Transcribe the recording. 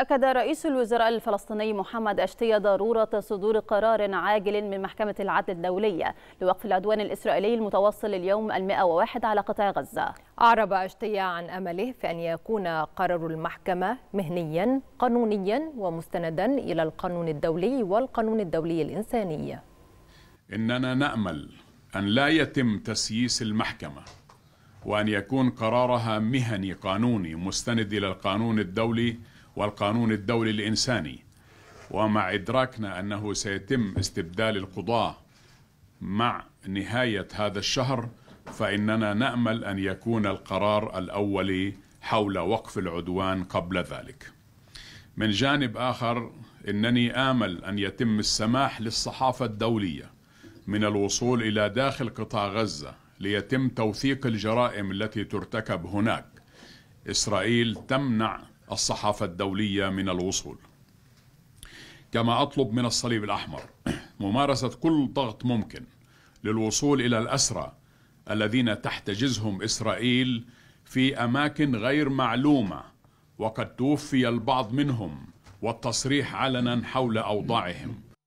أكد رئيس الوزراء الفلسطيني محمد أشتية ضرورة صدور قرار عاجل من محكمة العدل الدولية لوقف العدوان الإسرائيلي المتوصل اليوم المئة وواحد على قطاع غزة أعرب أشتية عن أمله في أن يكون قرار المحكمة مهنيا قانونيا ومستندا إلى القانون الدولي والقانون الدولي الإنساني إننا نأمل أن لا يتم تسييس المحكمة وأن يكون قرارها مهني قانوني مستند إلى القانون الدولي والقانون الدولي الإنساني ومع إدراكنا أنه سيتم استبدال القضاة مع نهاية هذا الشهر فإننا نأمل أن يكون القرار الأولي حول وقف العدوان قبل ذلك من جانب آخر إنني آمل أن يتم السماح للصحافة الدولية من الوصول إلى داخل قطاع غزة ليتم توثيق الجرائم التي ترتكب هناك إسرائيل تمنع الصحافة الدولية من الوصول كما أطلب من الصليب الأحمر ممارسة كل ضغط ممكن للوصول إلى الأسرى الذين تحتجزهم إسرائيل في أماكن غير معلومة وقد توفي البعض منهم والتصريح علنا حول أوضاعهم